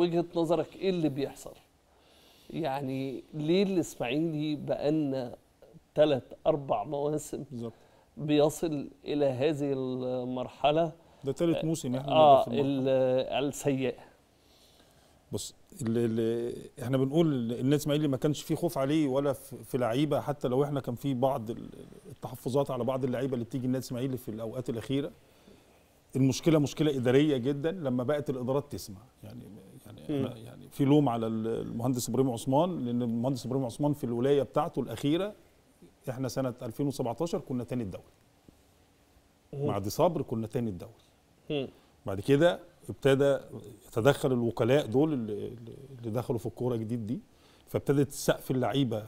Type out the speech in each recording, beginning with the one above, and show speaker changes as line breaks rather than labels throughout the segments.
وجهه نظرك ايه اللي بيحصل؟ يعني ليه الاسماعيلي بقالنا ثلاث اربع مواسم بالظبط بيصل الى هذه المرحله ده ثالث موسم احنا اه السيئه
بص اللي اللي احنا بنقول ان الاسماعيلي ما كانش فيه خوف عليه ولا في لعيبه حتى لو احنا كان في بعض التحفظات على بعض اللعيبه اللي بتيجي النادي الاسماعيلي في الاوقات الاخيره المشكله مشكله اداريه جدا لما بقت الادارات تسمع يعني يعني, في لوم على المهندس ابراهيم عثمان لان المهندس ابراهيم عثمان في الولايه بتاعته الاخيره احنا سنه 2017 كنا تاني الدوري مع دي صبر كنا تاني
الدوري
بعد كده ابتدى تدخل الوكلاء دول اللي دخلوا في الكوره جديد دي فابتدت سقف اللعيبه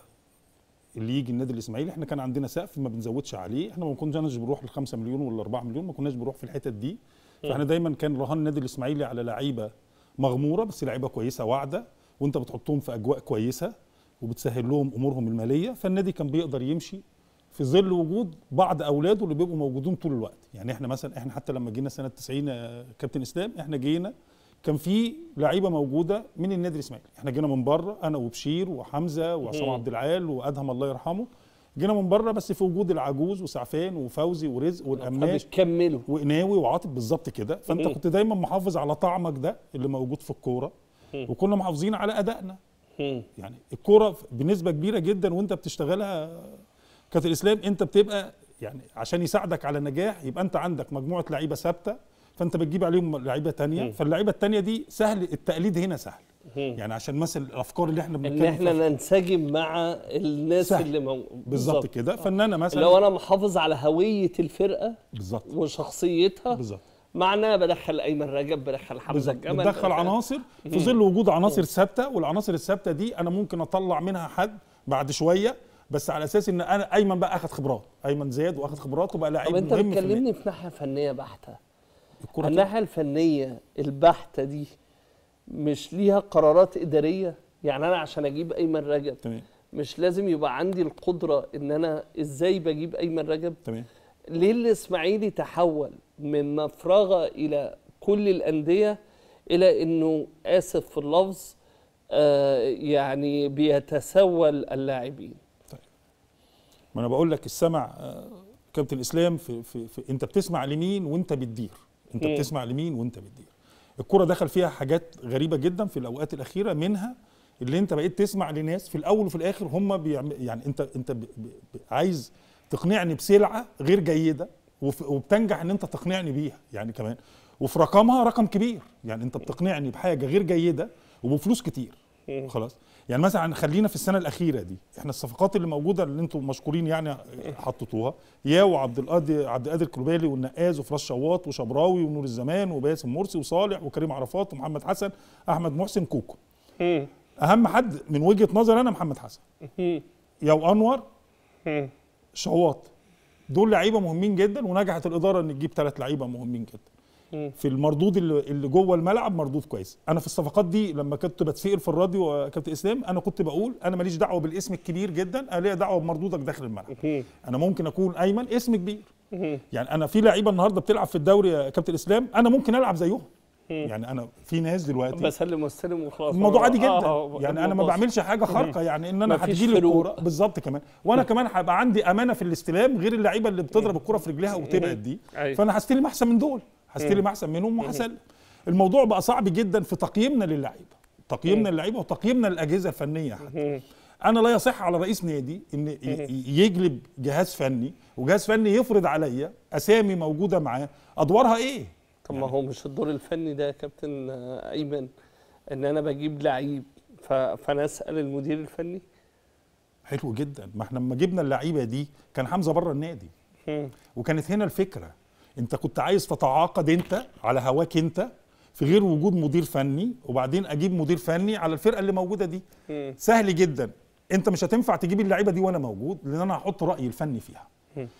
اللي يجي النادي الاسماعيلي احنا كان عندنا سقف ما بنزودش عليه احنا ما كناش بنروح لل 5 مليون ولا 4 مليون ما كناش بنروح في الحتت دي فاحنا دايما كان رهان النادي الاسماعيلي على لعيبه مغموره بس لعيبه كويسه واعده وانت بتحطهم في اجواء كويسه وبتسهل لهم امورهم الماليه فالنادي كان بيقدر يمشي في ظل وجود بعض اولاده اللي بيبقوا موجودين طول الوقت يعني احنا مثلا احنا حتى لما جينا سنه 90 آه، كابتن اسلام احنا جينا كان في لعيبه موجوده من النادي الاسماعيلي احنا جينا من بره انا وبشير وحمزه وعصام عبد العال وادهم الله يرحمه جينا من بره بس في وجود العجوز وسعفان وفوزي ورزق والقماش كملوا وقناوي وعاطف بالظبط كده فانت كنت دايما محافظ على طعمك ده اللي موجود في الكوره وكنا محافظين على ادائنا يعني الكوره بنسبه كبيره جدا وانت بتشتغلها كانت الاسلام انت بتبقى يعني عشان يساعدك على النجاح يبقى انت عندك مجموعه لعيبه ثابته فانت بتجيب عليهم لعيبه تانية فاللعيبه التانية دي سهل التقليد هنا سهل يعني عشان مثل الافكار اللي احنا بنتكلم ان احنا ننسجم مع الناس سهل. اللي مو... بالظبط كده فان انا مثلا لو انا محافظ على هويه الفرقه بالظبط
وشخصيتها بالظبط معناه بدخل ايمن رجب بدخل حمزه جمال بدخل عناصر
في ظل وجود عناصر ثابته والعناصر الثابته دي انا ممكن اطلع منها حد بعد شويه بس على اساس ان انا ايمن بقى اخذ خبرات ايمن زياد واخذ خبرات وبقى لعيب مهم انت بتكلمني
في ناحيه فنيه بحته
الناحيه الفنيه البحته دي مش
ليها قرارات اداريه يعني انا عشان اجيب ايمن رجب تمام مش لازم يبقى عندي القدره ان انا ازاي بجيب ايمن رجب تمام ليه الاسماعيلي تحول من مفرغه الى كل الانديه الى انه اسف في اللفظ آه يعني بيتسول اللاعبين طيب
ما انا بقول لك السمع آه كابتن الاسلام في, في, في انت بتسمع لمين وانت بتدير انت م. بتسمع لمين وانت بتدير الكرة دخل فيها حاجات غريبة جدا في الأوقات الأخيرة منها اللي أنت بقيت تسمع لناس في الأول وفي الآخر هم بيعمل يعني أنت أنت ب... ب... عايز تقنعني بسلعة غير جيدة وف... وبتنجح إن أنت تقنعني بيها يعني كمان وفي رقمها رقم كبير يعني أنت بتقنعني بحاجة غير جيدة وبفلوس كتير خلاص يعني مثلا خلينا في السنه الاخيره دي احنا الصفقات اللي موجوده اللي انتم مشكورين يعني حطيتوها يا وعبد القادر عبد القادر الكلبالي والنقاز وفراس شواط وشبراوي ونور الزمان وباسم مرسي وصالح وكريم عرفات ومحمد حسن احمد محسن كوكو اهم حد من وجهه نظري انا محمد حسن يا وانور شواط دول لعيبه مهمين جدا ونجحت الاداره ان تجيب ثلاث لعيبه مهمين جدا في المردود اللي جوه الملعب مردود كويس انا في الصفقات دي لما كنت بتسئل في الراديو كابتن اسلام انا كنت بقول انا ماليش دعوه بالاسم الكبير جدا انا ليا دعوه بمردودك داخل الملعب انا ممكن اكون ايمن اسم كبير يعني انا في لعيبه النهارده بتلعب في الدوري يا كابتن اسلام انا ممكن العب زيهم يعني انا في ناس دلوقتي بسلم واستلم
وخلاص الموضوع عادي آه، جدا آه يعني انا ما بعملش حاجه خارقه يعني ان انا هتجي لي الكوره
بالظبط كمان وانا كمان هبقى عندي امانه في الاستلام غير اللعيبه اللي بتضرب الكوره في رجليها وتبعد دي أيوة. فانا هستلم احسن من دول هستلم احسن منهم وهسلم الموضوع بقى صعب جدا في تقييمنا للعيبه تقييمنا للعيبه وتقييمنا للاجهزه الفنيه حتى انا لا يصح على رئيس نادي ان يجلب جهاز فني وجهاز فني يفرض عليا اسامي موجوده معاه ادوارها ايه طب يعني ما هو مش الدور الفني ده يا كابتن ايمن ان
انا بجيب لعيب فانا اسال المدير الفني
حلو جدا ما احنا لما جبنا اللعيبه دي كان حمزه بره النادي وكانت هنا الفكره انت كنت عايز تتعاقد انت على هواك انت في غير وجود مدير فني وبعدين اجيب مدير فني على الفرقه اللي موجوده دي سهل جدا انت مش هتنفع تجيب اللعيبه دي وانا موجود لان انا هحط رايي الفني
فيها